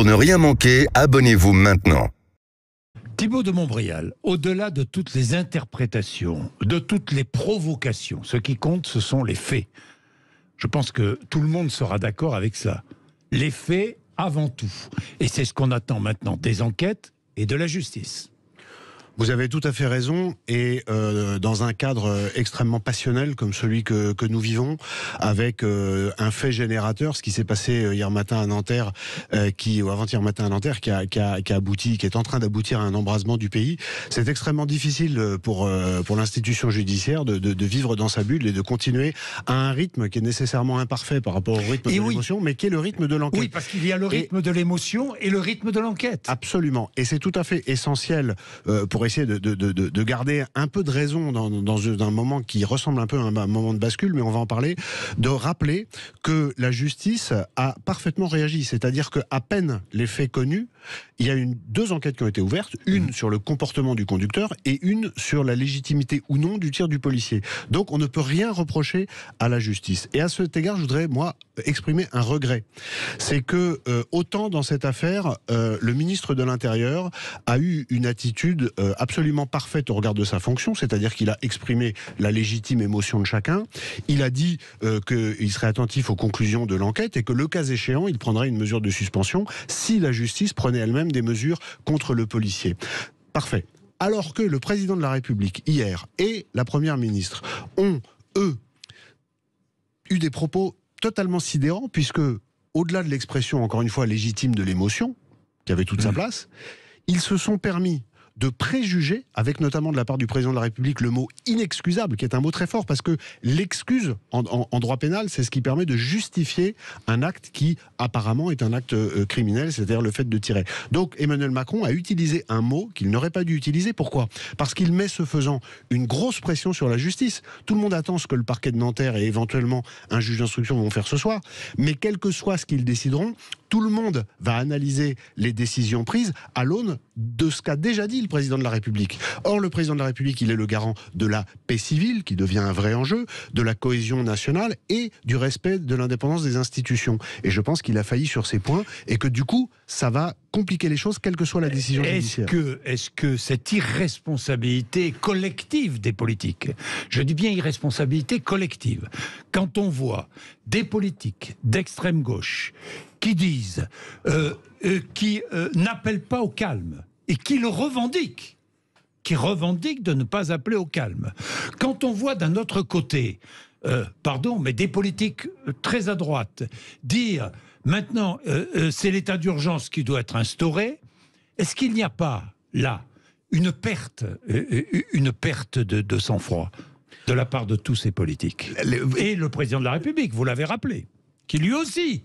Pour ne rien manquer, abonnez-vous maintenant. Thibaut de Montbrial, au-delà de toutes les interprétations, de toutes les provocations, ce qui compte, ce sont les faits. Je pense que tout le monde sera d'accord avec ça. Les faits avant tout. Et c'est ce qu'on attend maintenant des enquêtes et de la justice. Vous avez tout à fait raison, et euh, dans un cadre euh, extrêmement passionnel comme celui que, que nous vivons, avec euh, un fait générateur, ce qui s'est passé hier matin à Nanterre, qui, ou avant-hier matin à Nanterre, qui a, qui, a, qui a, abouti, qui est en train d'aboutir à un embrasement du pays. C'est extrêmement difficile pour, pour l'institution judiciaire de, de, vivre dans sa bulle et de continuer à un rythme qui est nécessairement imparfait par rapport au rythme de l'émotion, mais qui est le rythme de l'enquête. Oui, parce qu'il y a le rythme de l'émotion et le rythme de l'enquête. Absolument, et c'est tout à fait essentiel pour essayer de, garder un peu de raison dans, dans, un moment qui ressemble un peu à un moment de bascule, mais on va en parler, de rappeler que la justice a parfaitement réagi. C'est-à-dire qu'à peine les faits connus, il y a une, deux enquêtes qui ont été ouvertes, une mhm. sur le comportement du conducteur et une sur la légitimité ou non du tir du policier. Donc on ne peut rien reprocher à la justice. Et à cet égard, je voudrais, moi, exprimer un regret. C'est que, euh, autant dans cette affaire, euh, le ministre de l'Intérieur a eu une attitude euh, absolument parfaite au regard de sa fonction, c'est-à-dire qu'il a exprimé la légitime émotion de chacun, il a dit qu'il serait attentif aux conclusions de l'enquête et que, le cas échéant, il prendrait une mesure de suspension si la justice prenait elle-même des mesures contre le policier. Parfait. Alors que le président de la République, hier, et la première ministre ont, eux, eu des propos totalement sidérants, puisque, au-delà de l'expression, encore une fois, légitime de l'émotion, qui avait toute sa mmh. place, ils se sont permis de préjugés, avec notamment de la part du président de la République le mot inexcusable, qui est un mot très fort, parce que l'excuse en, droit pénal, c'est ce qui permet de justifier un acte qui apparemment est un acte euh, criminel, c'est-à-dire le fait de tirer. Donc Emmanuel Macron a utilisé un mot qu'il n'aurait pas dû utiliser. Pourquoi Parce qu'il met ce faisant une grosse pression sur la justice. Tout le monde attend ce que le parquet de Nanterre et éventuellement un juge d'instruction vont faire ce soir. Mais quel que soit ce qu'ils décideront, tout le monde va analyser les décisions prises à l'aune de ce qu'a déjà dit le président de la République. Or, le président de la République, il est le garant de la paix civile, qui devient un vrai enjeu, de la cohésion nationale et du respect de l'indépendance des institutions. Et je pense qu'il a failli sur ces points et que du coup, ça va compliquer les choses, quelle que soit la décision judiciaire. est-ce que cette irresponsabilité collective des politiques, je dis bien irresponsabilité collective, quand on voit des politiques d'extrême gauche qui disent, euh, euh, qui euh, n'appellent pas au calme, et qui le revendique, qui revendique de ne pas appeler au calme. Quand on voit d'un autre côté, euh, pardon, mais des politiques euh, très à droite dire maintenant euh, c'est l'état d'urgence qui doit être instauré, est-ce qu'il n'y a pas là une perte, une perte de sang-froid de la part de tous ces politiques Et le président de la République, vous l'avez rappelé, qui lui aussi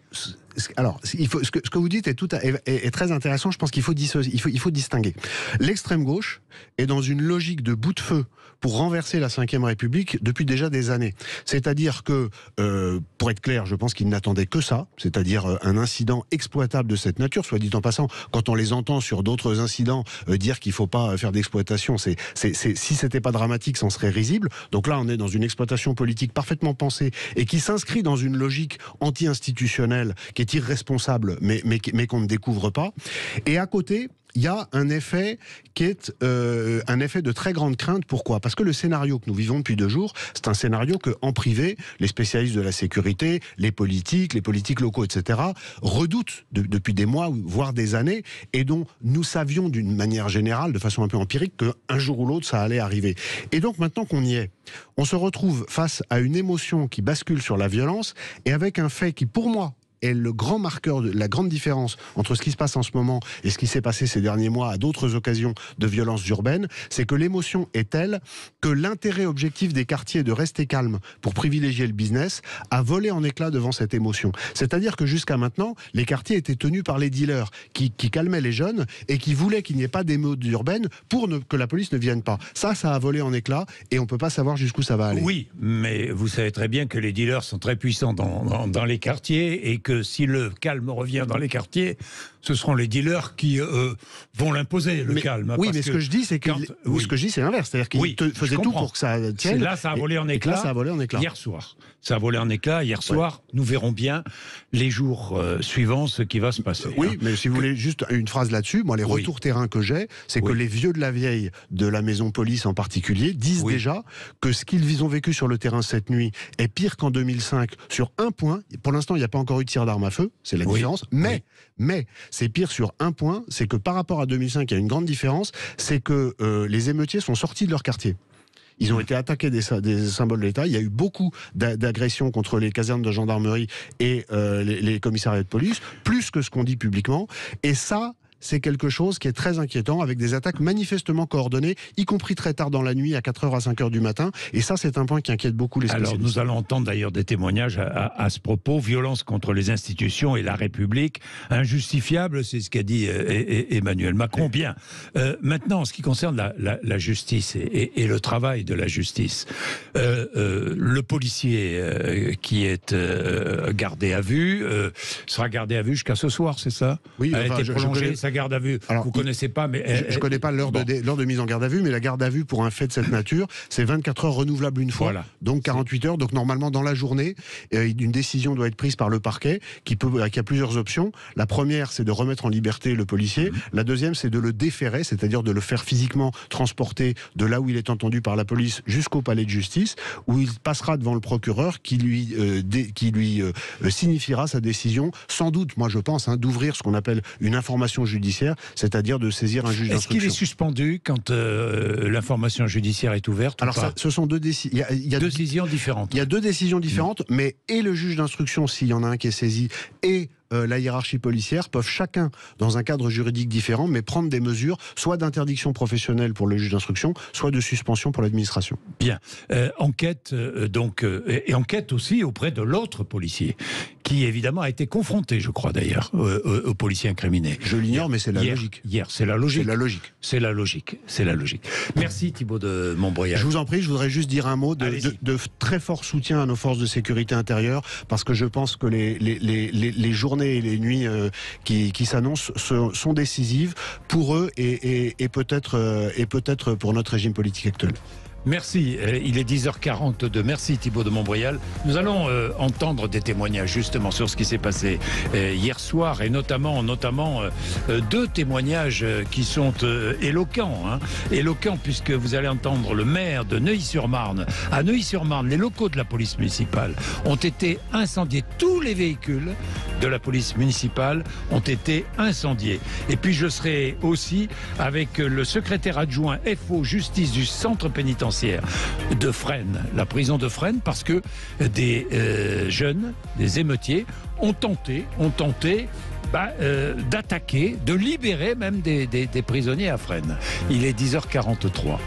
alors, ce, que, vous dites est, très intéressant. Je pense qu'il faut, distinguer. L'extrême gauche est dans une logique de bout de feu pour renverser la Ve République depuis déjà des années. C'est-à-dire que, euh, pour être clair, je pense qu'ils n'attendaient que ça, c'est-à-dire euh, un incident exploitable de cette nature. Soit dit en passant, quand on les entend sur d'autres incidents euh, dire qu'il ne faut pas faire d'exploitation, si si c'était pas dramatique, ça en serait risible. Donc là, on est dans une exploitation politique parfaitement pensée et qui s'inscrit dans une logique anti-institutionnelle qui est irresponsable, mais, mais, mais qu'on ne découvre pas. Et à côté, il y a un effet qui est euh, un effet de très grande crainte. Pourquoi Parce que le scénario que nous vivons depuis deux jours, c'est un scénario que, en privé, les spécialistes de la sécurité, les politiques, les politiques locaux, etc., redoutent depuis des mois, voire des années, et dont nous savions d'une manière générale, de façon un peu empirique, qu'un jour ou l'autre, ça allait arriver. Et donc maintenant qu'on y est, on se retrouve face à une émotion qui bascule sur la violence et avec un fait qui, pour moi, est le grand marqueur, de, la grande différence entre ce qui se passe en ce moment et ce qui s'est passé ces derniers mois à d'autres occasions de violences urbaines, c'est que l'émotion est telle que l'intérêt objectif des quartiers de rester calme pour privilégier le business a volé en éclat devant cette émotion. C'est-à-dire que jusqu'à maintenant, les quartiers étaient tenus par les dealers qui, calmaient les jeunes et qui voulaient qu'il n'y ait pas d'émeutes urbaines pour ne, que la police ne vienne pas. Ça, ça a volé en éclat et on ne peut pas savoir jusqu'où ça va aller. Oui, mais vous savez très bien que les dealers sont très puissants dans, dans les quartiers et que si le calme revient dans les quartiers, ce seront les dealers qui euh, vont l'imposer, le calme. Oui, mais ce que, je dis, c'est que, oui. ce que je dis, c'est l'inverse. C'est-à-dire qu'ils faisaient tout pour que ça tienne. Là, ça a volé en éclat. ça a volé en éclat. Hier soir. Ça a volé en éclat. Hier soir, nous verrons bien les jours euh, suivants ce qui va se passer. Oui, mais si vous voulez juste une phrase là-dessus, moi, les retours terrain que j'ai, c'est que les vieux de la vieille, de la maison police en particulier, disent déjà que ce qu'ils ont vécu sur le terrain cette nuit est pire qu'en 2005 sur un point. Pour l'instant, il n'y a pas encore eu de d'armes à feu, c'est la différence. Mais, mais c'est pire sur un point, c'est que par rapport à 2005, il y a une grande différence, c'est que euh, les émeutiers sont sortis de leur quartier. Ils ont mmh. été attaqués des, symboles de l'État. Il y a eu beaucoup d'agressions contre les casernes de gendarmerie et euh, les, commissariats de police, plus que ce qu'on dit publiquement. Et ça, c'est quelque chose qui est très inquiétant, avec des attaques manifestement coordonnées, y compris très tard dans la nuit, à 4h à 5h du matin. Et ça, c'est un point qui inquiète beaucoup les spécialistes. Alors, nous allons entendre d'ailleurs des témoignages à, ce propos. Violence contre les institutions et la République, injustifiable, c'est ce qu'a dit euh, Emmanuel Macron. Bien. Euh, maintenant, en ce qui concerne la, justice et, le travail de la justice, euh, le policier qui est gardé à vue sera gardé à vue jusqu'à ce soir, c'est ça Oui, a été prolongé la garde à vue. vous connaissez pas, mais je, ne eh, connais pas l'heure de, mise en garde à vue, mais la garde à vue pour un fait de cette nature, c'est 24 heures renouvelable une fois, donc 48 heures. Donc normalement dans la journée, une décision doit être prise par le parquet qui peut, euh, qui a plusieurs options. La première, c'est de remettre en liberté le policier. Mmh. La deuxième, c'est de le déférer, c'est-à-dire de le faire physiquement transporter de là où il est entendu par la police jusqu'au palais de justice, où il passera devant le procureur qui lui, euh, qui lui euh, signifiera sa décision, sans doute, moi je pense, hein, d'ouvrir ce qu'on appelle une information judiciaire judiciaire, c'est-à-dire de saisir un juge d'instruction. Est-ce qu'il est suspendu quand euh, l'information judiciaire est ouverte Alors, ça, ce sont deux, y deux décisions différentes. Il y a deux décisions différentes, mais et le juge d'instruction, s'il y en a un qui est saisi, et euh, la hiérarchie policière peuvent chacun, dans un cadre juridique différent, mais prendre des mesures, soit d'interdiction professionnelle pour le juge d'instruction, soit de suspension pour l'administration. Bien. Euh, enquête, euh, donc, et enquête aussi auprès de l'autre policier, qui évidemment a été confronté, je crois d'ailleurs, au policier incriminé. Je l'ignore, mais c'est la, logique. Hier, c'est la logique. C'est la logique. C'est la logique. C'est la logique. Merci Thibault de Montbroyage. Je vous en prie, je voudrais juste dire un mot de, très fort soutien à nos forces de sécurité intérieure, parce que je pense que les, les, les, les journaux journées et les nuits euh, qui, s'annoncent sont décisives pour eux euh, et, peut-être pour notre régime politique actuel. Merci. Euh, il est 10h42. Merci Thibault de Montbrial. Nous allons euh, entendre des témoignages justement sur ce qui s'est passé euh, hier soir et notamment, notamment deux témoignages qui sont éloquents. Hein. Éloquents puisque vous allez entendre le maire de Neuilly-sur-Marne. À Neuilly-sur-Marne, les locaux de la police municipale ont été incendiés. Tous les véhicules de la police municipale ont été incendiés. Et puis je serai aussi avec le secrétaire adjoint FO Justice du centre pénitentiaire de Fresnes, la prison de Fresnes, parce que des euh, jeunes, des émeutiers, ont tenté, ont tenté bah, euh, d'attaquer, de libérer même des, des prisonniers à Fresnes. Il est 10h43.